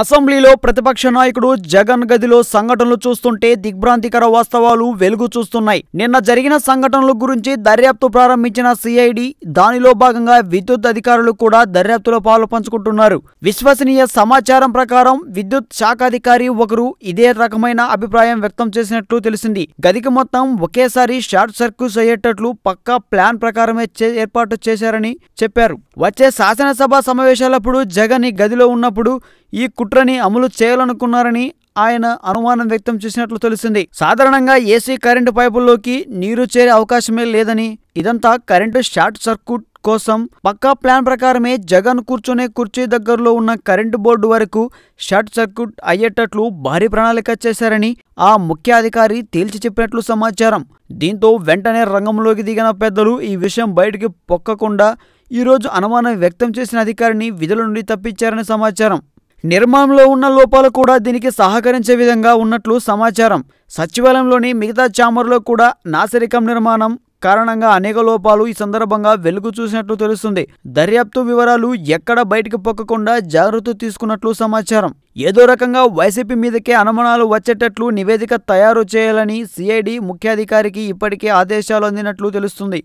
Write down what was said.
అసెంబ్లీలో ప్రతిపక్ష నాయకుడు జగన్ గదిలో సంఘటనలు చూస్తుంటే దిగ్భ్రాంతికర వాస్తవాలు వెలుగు చూస్తున్నాయి నిన్న జరిగిన సంఘటనల గురించి దర్యాప్తు ప్రారంభించిన సిఐడి దానిలో భాగంగా విద్యుత్ అధికారులు కూడా దర్యాప్తులో పాలు పంచుకుంటున్నారు విశ్వసనీయ సమాచారం ప్రకారం విద్యుత్ శాఖ అధికారి ఒకరు ఇదే రకమైన అభిప్రాయం వ్యక్తం చేసినట్లు తెలిసింది గదికి మొత్తం ఒకేసారి షార్ట్ సర్క్యూస్ అయ్యేటట్లు పక్కా ప్లాన్ ప్రకారమే ఏర్పాటు చేశారని చెప్పారు వచ్చే శాసనసభ సమావేశాలప్పుడు జగన్ ఈ గదిలో ఉన్నప్పుడు ఈ కుట్రని అమలు చేయాలనుకున్నారని ఆయన అనుమానం వ్యక్తం చేసినట్లు తెలిసింది సాధారణంగా ఏసీ కరెంటు పైపుల్లోకి నీరు చేరే అవకాశమే లేదని ఇదంతా కరెంటు షార్ట్ సర్క్యూట్ కోసం పక్కా ప్లాన్ ప్రకారమే జగన్ కూర్చునే కుర్చీ దగ్గరలో ఉన్న కరెంటు బోర్డు వరకు షార్ట్ సర్క్యూట్ అయ్యేటట్లు భారీ ప్రణాళిక చేశారని ఆ ముఖ్య అధికారి తేల్చి చెప్పినట్లు సమాచారం దీంతో వెంటనే రంగంలోకి దిగిన పెద్దలు ఈ విషయం బయటికి పొక్కకుండా ఈరోజు అనుమానం వ్యక్తం చేసిన అధికారిని విధుల నుండి తప్పించారని సమాచారం నిర్మాణంలో ఉన్న లోపాలు కూడా దీనికి సహకరించే విధంగా ఉన్నట్లు సమాచారం సచివాలయంలోని మిగతా చామర్లో కూడా నాసిరికం నిర్మాణం కారణంగా అనేక లోపాలు ఈ సందర్భంగా వెలుగు చూసినట్లు తెలుస్తుంది దర్యాప్తు వివరాలు ఎక్కడ బయటకు పొక్కకుండా జాగ్రత్త తీసుకున్నట్లు సమాచారం ఏదో రకంగా వైసీపీ మీదకే అనుమానాలు వచ్చేటట్లు నివేదిక తయారు చేయాలని సిఐడి ముఖ్యాధికారికి ఇప్పటికే ఆదేశాలు అందినట్లు తెలుస్తుంది